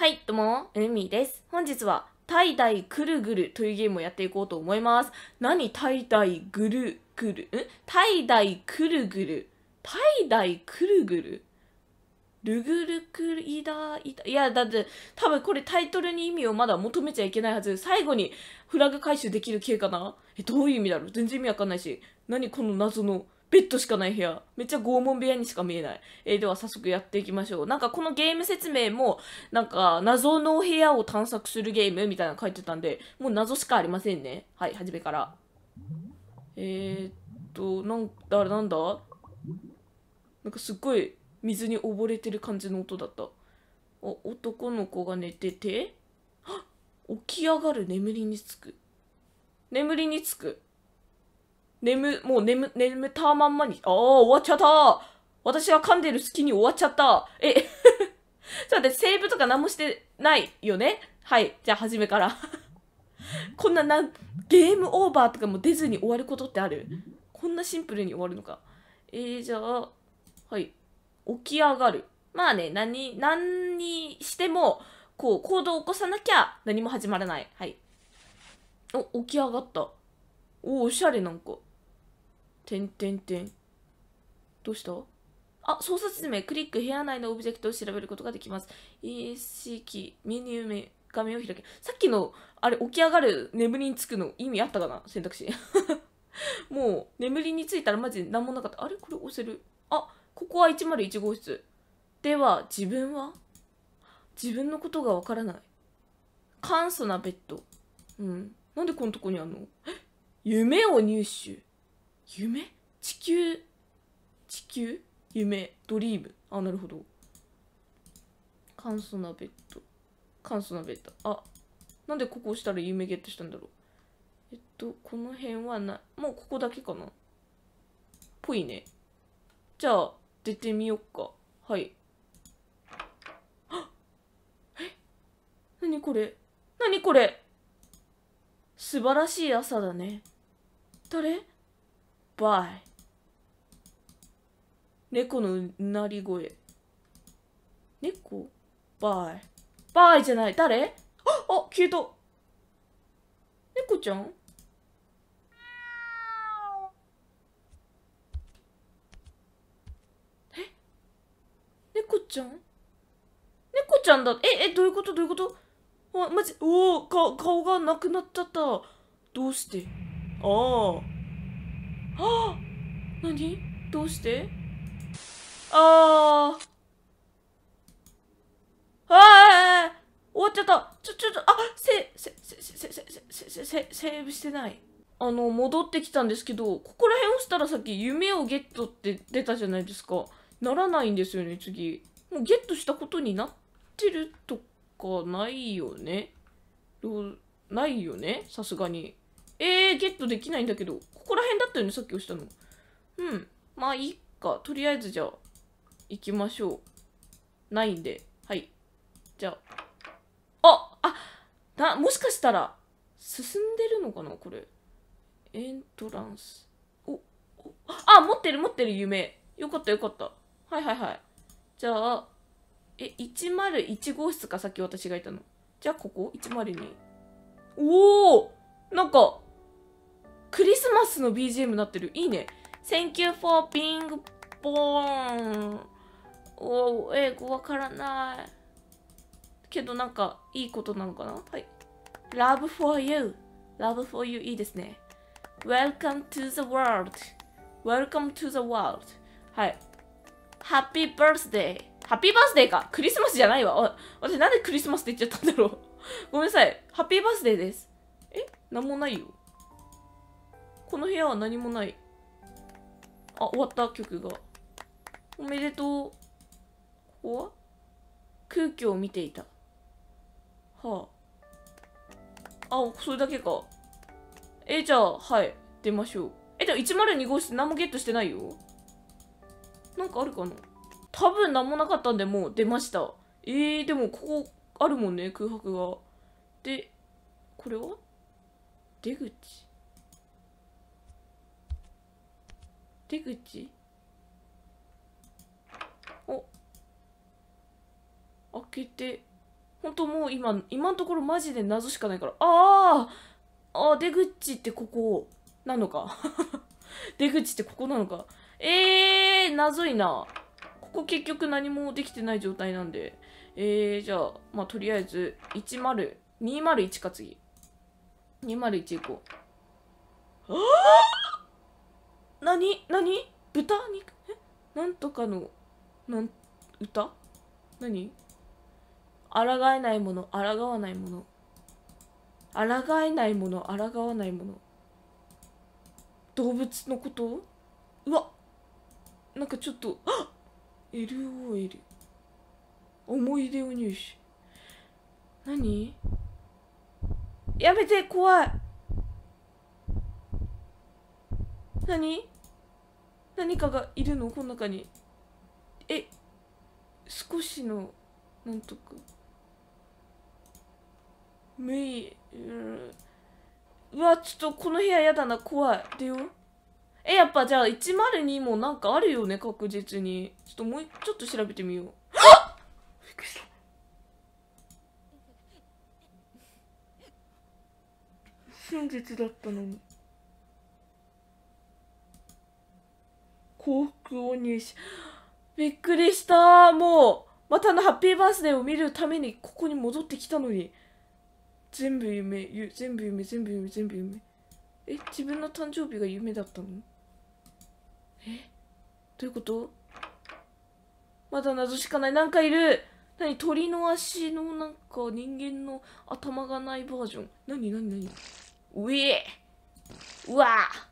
はい、どうも、うみです。本日は、タイダイくるグるというゲームをやっていこうと思います。何タイダイぐるぐるんタイダイくるぐる。タイダイくるぐるルグルクイダイダいや、だって、多分これタイトルに意味をまだ求めちゃいけないはず。最後にフラグ回収できる系かなえ、どういう意味だろう全然意味わかんないし。何この謎のベッドしかない部屋。めっちゃ拷問部屋にしか見えない。えー、では早速やっていきましょう。なんかこのゲーム説明も、なんか謎の部屋を探索するゲームみたいなの書いてたんで、もう謎しかありませんね。はい、初めから。えー、っと、なんだ、なんだなんかすっごい水に溺れてる感じの音だった。お、男の子が寝てて、起き上がる眠りにつく。眠りにつく。眠、もう眠、眠たまんまに、ああ、終わっちゃった私は噛んでる隙に終わっちゃった。え、ちょっと待って、セーブとか何もしてないよねはい。じゃあ、初めから こんなな、ゲームオーバーとかも出ずに終わることってあるこんなシンプルに終わるのか。えー、じゃあ、はい。起き上がる。まあね、何、何にしても、こう、行動を起こさなきゃ何も始まらない。はい。お、起き上がった。お、おしゃれなんか。てんてんてん。どうしたあ、操作説明。クリック、部屋内のオブジェクトを調べることができます。ESC キー、メニュー名、画面を開け。さっきの、あれ、起き上がる、眠りにつくの意味あったかな選択肢。もう、眠りについたらマジで何もなかった。あれこれ押せる。あ、ここは101号室。では、自分は自分のことがわからない。簡素なベッド。うん。なんでこのとこにあんの夢を入手。夢地球地球夢ドリームあなるほど簡素なベッド簡素なベッドあなんでここ押したら夢ゲットしたんだろうえっとこの辺はなもうここだけかなぽいねじゃあ出てみよっかはいえ何これ何これ素晴らしい朝だね誰バイ。猫のうなり声。猫バイ。バイじゃない。誰あ、あ、消えた。猫ちゃんえ猫ちゃん猫ちゃんだ。え、え、どういうことどういうことあ、まじ、おお、顔がなくなっちゃった。どうしてああ。何どうしてああああ終わっちゃったちょ、ちょ、っとあせ、せ、せ、せ、せ、せ、せ、せ、セーブしてない。あの、戻ってきたんですけど、ここら辺押したらさっき夢をゲットって出たじゃないですか。ならないんですよね、次。もうゲットしたことになってるとかないよね。どう、ないよねさすがに。えー、ゲットできないんだけど。ここら辺だったよね、さっき押したの。うんまあいいかとりあえずじゃあ行きましょうないんではいじゃあああなもしかしたら進んでるのかなこれエントランスおおあ持ってる持ってる夢よかったよかったはいはいはいじゃあえ101号室かさっき私がいたのじゃあここ102おおなんかクリスマスの BGM になってるいいね Thank you for being born. お英語わからない。けどなんかいいことなのかなはい。Love for you. Love for you いいですね。Welcome to the world. Welcome to the world. はい。Happy birthday. h a p p y birthday か。クリスマスじゃないわ。私なんでクリスマスって言っちゃったんだろう。ごめんなさい。Happy birthday です。えなんもないよ。この部屋は何もない。あ、終わった、曲が。おめでとう。ここは空気を見ていた。はあ。あ、それだけか。え、じゃあ、はい。出ましょう。え、でも102号室何もゲットしてないよ。なんかあるかな多分何もなかったんで、もう出ました。えー、でもここあるもんね、空白が。で、これは出口。出口お開けてほんともう今今のところマジで謎しかないからあああ出口ってここなのか 出口ってここなのかえー、謎いなここ結局何もできてない状態なんでえー、じゃあまあとりあえず10 201か次201行こう ああ何何豚肉えなんとかのなん歌何抗えないもの抗わないもの抗えないもの抗わないもの動物のことうわなんかちょっとあ LOL 思い出を入手何やめて怖い何何かがいるのこの中にえ少しのなんとかめいうわちょっとこの部屋やだな怖いでよえやっぱじゃあ102もなんかあるよね確実にちょっともうちょっと調べてみようあっびっくりした真実だったのに幸福を入手。びっくりした。もう、またのハッピーバースデーを見るためにここに戻ってきたのに。全部夢、全部夢、全部夢、全部夢。え、自分の誕生日が夢だったのえどういうことまだ謎しかない。なんかいる何鳥の足のなんか人間の頭がないバージョン。何何何うえうわぁ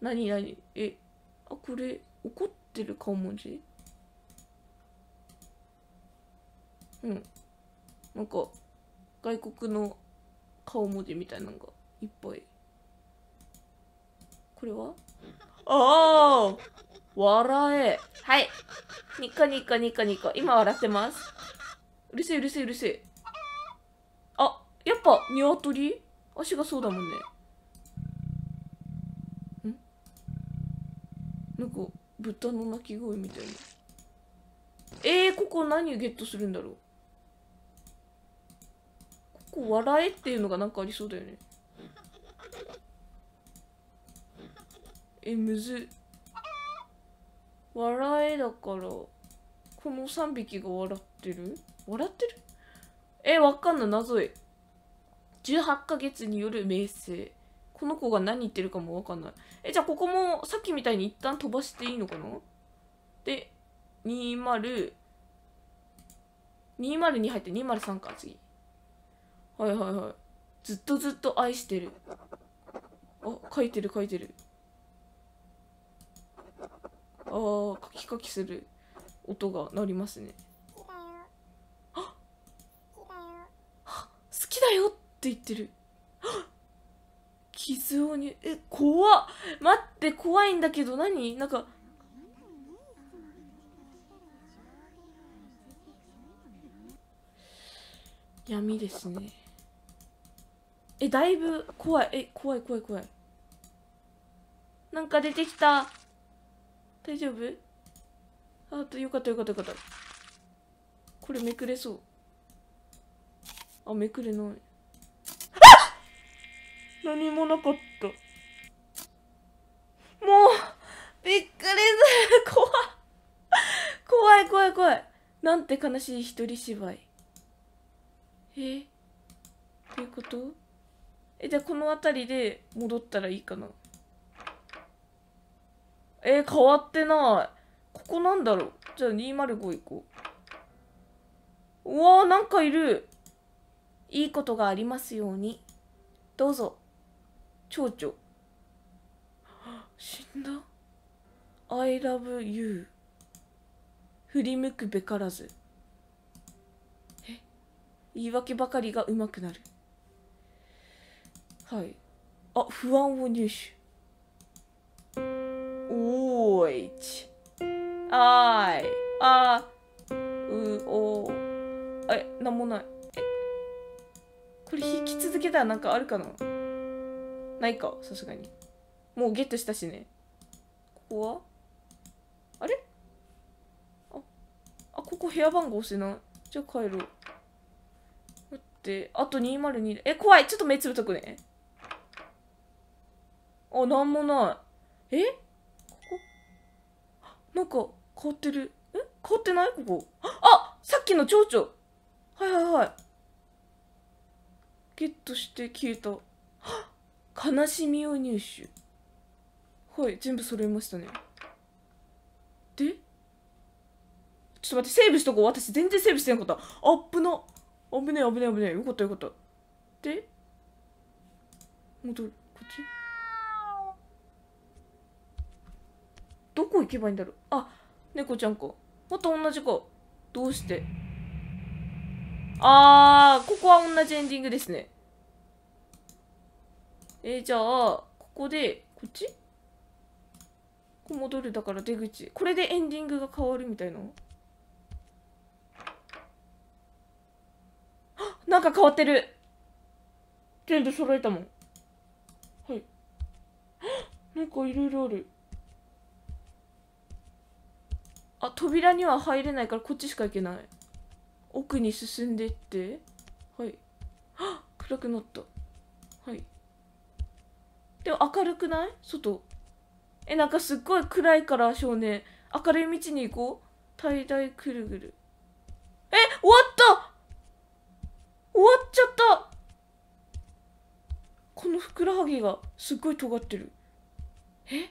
何何えあこれ怒ってる顔文字うんなんか外国の顔文字みたいなのがいっぱいこれはああ笑えはいニカニカニカニカ今笑ってますうるせえうるせえうるせえあやっぱニワトリ足がそうだもんねなんか豚の鳴き声みたいなえー、ここ何をゲットするんだろうここ笑えっていうのがなんかありそうだよねえむず笑えだからこの3匹が笑ってる笑ってるえわかんない謎え18ヶ月による名声この子が何言ってるかもわかんない。え、じゃあここもさっきみたいに一旦飛ばしていいのかなで、20、202入って203か、次。はいはいはい。ずっとずっと愛してる。あ、書いてる書いてる。あー、カキカキする音が鳴りますね。好きだよって言ってる。傷をにえ怖っ待って怖いんだけど何なんか闇ですねえだいぶ怖いえ怖い怖い怖いなんか出てきた大丈夫あとよかったよかったよかったこれめくれそうあめくれない何もなかったもうびっくりする怖怖い怖い怖いなんて悲しい一人芝居えどういうことえじゃあこの辺りで戻ったらいいかなえー、変わってないここなんだろうじゃあ205行こううわーなんかいるいいことがありますようにどうぞ蝶々死んだ I love you 振り向くべからずえ言い訳ばかりがうまくなるはいあ不安を入手おーいちあいあうおえなんもないえこれ引き続けたらなんかあるかなないかさすがにもうゲットしたしねここはあれああここ部屋番号押せないじゃあ帰ろう待ってあと202え怖いちょっと目つぶとくねあなんもないえここなんか変わってるえ変わってないここあさっきの蝶々はいはいはいゲットして消えた悲しみを入手はい全部揃いましたねでちょっと待ってセーブしとこう私全然セーブしてなかったあっプな危ねえ危ねえ危ねえよかったよかったで戻るこっちどこ行けばいいんだろうあ猫ちゃんかまた同じかどうしてあーここは同じエンディングですねえー、じゃあ、ここで、こっちここ戻るだから出口。これでエンディングが変わるみたいななんか変わってる全部揃えたもん。はい。なんかいろいろある。あ、扉には入れないからこっちしか行けない。奥に進んでって。はい。っ暗くなった。はい。でも明るくない外えなんかすっごい暗いから少年明るい道に行こう大々くるぐるえ終わった終わっちゃったこのふくらはぎがすっごい尖ってるえ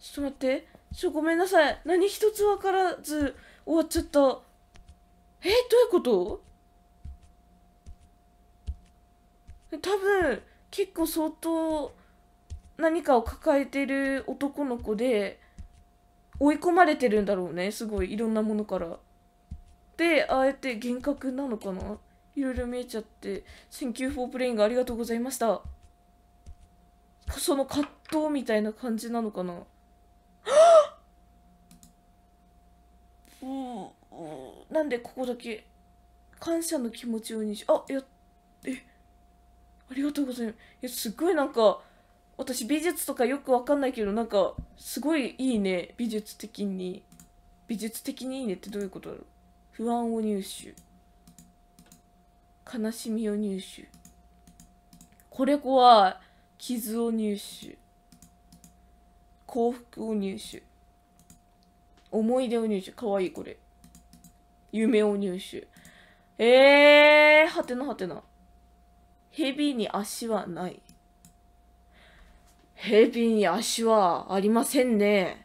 ちょっと待ってちょごめんなさい何一つ分からず終わっちゃったえどういうこと多分結構相当何かを抱えてる男の子で追い込まれてるんだろうねすごいいろんなものから。であえて幻覚なのかないろいろ見えちゃって「Thank you for playing ありがとうございました」その葛藤みたいな感じなのかな なんでここだけ感謝の気持ちをにしあやえありがとうございますいやすごいなんか私美術とかよくわかんないけどなんかすごいいいね美術的に美術的にいいねってどういうことだろう不安を入手悲しみを入手これ子は傷を入手幸福を入手思い出を入手かわいいこれ夢を入手えーはてなはてな蛇に足はない。蛇に足はありませんね。